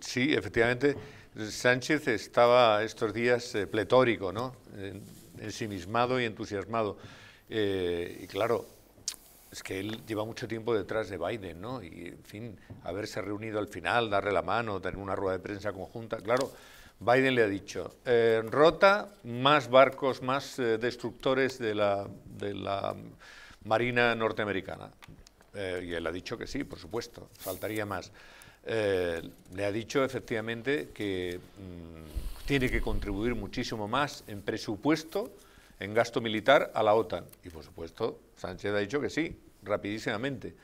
Sí, efectivamente, Sánchez estaba estos días eh, pletórico, ¿no? ensimismado y entusiasmado. Eh, y claro, es que él lleva mucho tiempo detrás de Biden, ¿no? Y, en fin, haberse reunido al final, darle la mano, tener una rueda de prensa conjunta. Claro, Biden le ha dicho, eh, rota más barcos, más eh, destructores de la, Marina norteamericana. y él ha dicho que sí, por supuesto, faltaría más. Eh, le ha dicho efectivamente que mm, tiene que contribuir muchísimo más en presupuesto, en gasto militar a la OTAN. Y por supuesto, Sánchez ha dicho que sí, rapidísimamente.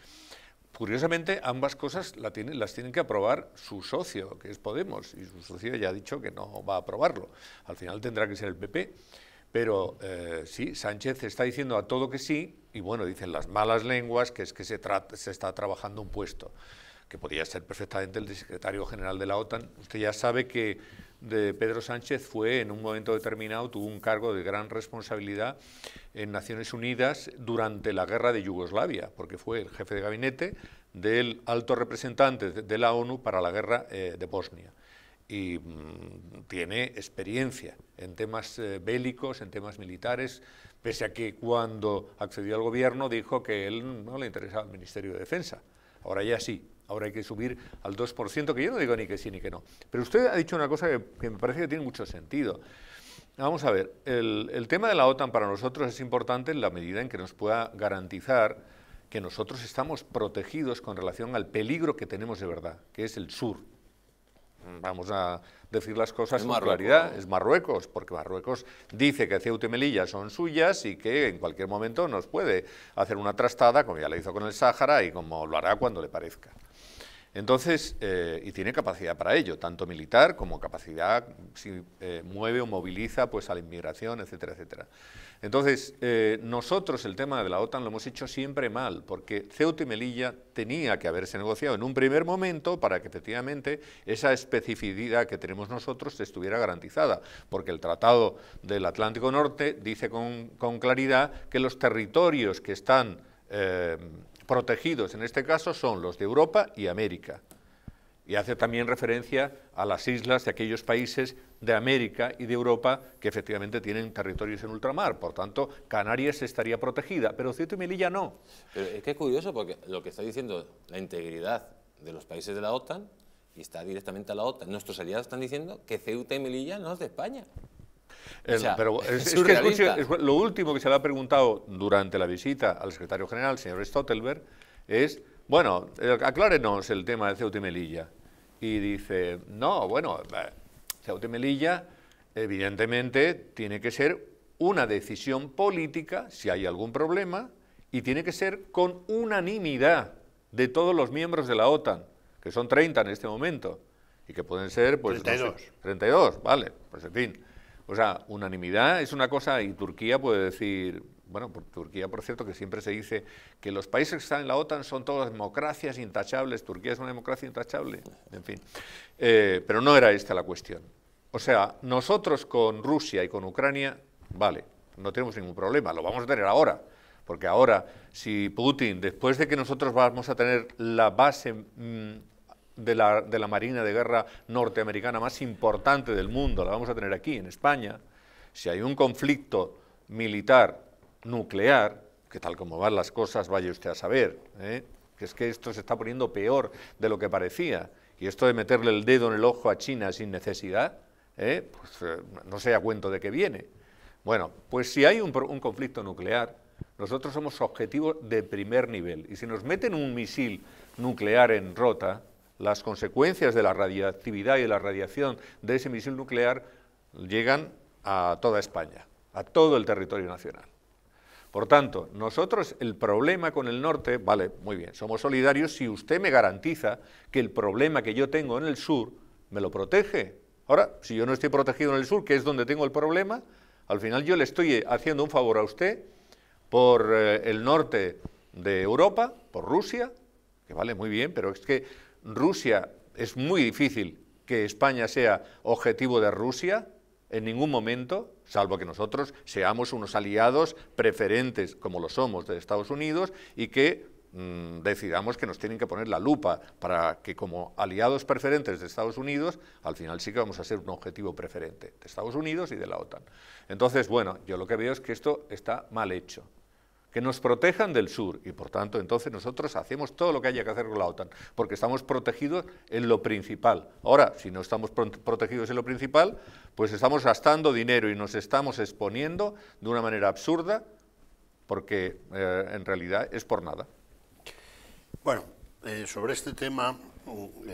Curiosamente, ambas cosas las tienen que aprobar su socio, que es Podemos, y su socio ya ha dicho que no va a aprobarlo. Al final tendrá que ser el PP. Pero eh, sí, Sánchez está diciendo a todo que sí, y bueno, dicen las malas lenguas que es que se está trabajando un puesto que podía ser perfectamente el secretario general de la OTAN. Usted ya sabe que de Pedro Sánchez fue en un momento determinado, tuvo un cargo de gran responsabilidad en Naciones Unidas durante la guerra de Yugoslavia, porque fue el jefe de gabinete del alto representante de la ONU para la guerra eh, de Bosnia. Y mm, tiene experiencia en temas eh, bélicos, en temas militares, pese a que cuando accedió al gobierno dijo que él no le interesaba el Ministerio de Defensa. Ahora ya sí, ahora hay que subir al 2%, que yo no digo ni que sí ni que no. Pero usted ha dicho una cosa que, me parece que tiene mucho sentido. Vamos a ver, el, el, tema de la OTAN para nosotros es importante en la medida en que nos pueda garantizar que nosotros estamos protegidos con relación al peligro que tenemos de verdad, que es el sur, vamos a decir las cosas con claridad, es Marruecos, porque Marruecos dice que Ceuta y Melilla son suyas y que en cualquier momento nos puede hacer una trastada, como ya la hizo con el Sáhara y como lo hará cuando le parezca. Entonces, eh, y tiene capacidad para ello, tanto militar como capacidad si eh, mueve o moviliza pues, a la inmigración, etcétera, etcétera. Entonces, eh, nosotros el tema de la OTAN lo hemos hecho siempre mal, porque Ceuta y Melilla tenía que haberse negociado en un primer momento para que efectivamente esa especificidad que tenemos nosotros estuviera garantizada, porque el Tratado del Atlántico Norte dice con claridad que los territorios que están protegidos en este caso son los de Europa y América. Y hace también referencia a las islas de aquellos países de América y de Europa que efectivamente tienen territorios en ultramar. Por tanto, Canarias estaría protegida, pero Ceuta y Melilla no. Pero es que es curioso porque lo que está diciendo la integridad de los países de la OTAN y está directamente a la OTAN. Nuestros aliados están diciendo que Ceuta y Melilla no es de España pero lo último que se le ha preguntado durante la visita al secretario general, señor Stottelberg, es, bueno, eh, aclárenos el tema de Ceuta y Melilla. Y dice, no, bueno, eh, Ceuta y Melilla evidentemente tiene que ser una decisión política, si hay algún problema, y tiene que ser con unanimidad de todos los miembros de la OTAN, que son 30 en este momento, y que pueden ser... Pues, 32. 32, vale, pues en fin o sea, unanimidad es una cosa y Turquía puede decir, bueno, por Turquía, por cierto, que siempre se dice que los países que están en la OTAN son todas democracias intachables, Turquía es una democracia intachable, en fin. Eh, pero no era esta la cuestión. O sea, nosotros con Rusia y con Ucrania, vale, no tenemos ningún problema, lo vamos a tener ahora. Porque ahora, si Putin, después de que nosotros vamos a tener la base mm, de la, de la Marina de Guerra norteamericana más importante del mundo, la vamos a tener aquí, en España, si hay un conflicto militar nuclear, que tal como van las cosas, vaya usted a saber, ¿eh? que es que esto se está poniendo peor de lo que parecía, y esto de meterle el dedo en el ojo a China sin necesidad, ¿eh? pues eh, no se da cuento de qué viene. Bueno, pues si hay un, un conflicto nuclear, nosotros somos objetivos de primer nivel, y si nos meten un misil nuclear en rota, las consecuencias de la radiactividad y de la radiación de ese misil nuclear llegan a toda España, a todo el territorio nacional. Por tanto, nosotros el problema con el norte, vale, muy bien, somos solidarios si usted me garantiza que el problema que yo tengo en el sur me lo protege. Ahora, si yo no estoy protegido en el sur, que es donde tengo el problema, al final yo le estoy eh, haciendo un favor a usted por eh, el norte de Europa, por Rusia, que vale muy bien, pero es que Rusia, es muy difícil que España sea objetivo de Rusia en ningún momento, salvo que nosotros seamos unos aliados preferentes, como lo somos, de Estados Unidos y que mm, decidamos que nos tienen que poner la lupa para que como aliados preferentes de Estados Unidos, al final sí que vamos a ser un objetivo preferente de Estados Unidos y de la OTAN. Entonces, bueno, yo lo que veo es que esto está mal hecho que nos protejan del sur. Y por tanto, entonces nosotros hacemos todo lo que haya que hacer con la OTAN, porque estamos protegidos en lo principal. Ahora, si no estamos protegidos en lo principal, pues estamos gastando dinero y nos estamos exponiendo de una manera absurda, porque eh, en realidad es por nada. Bueno, eh, sobre este tema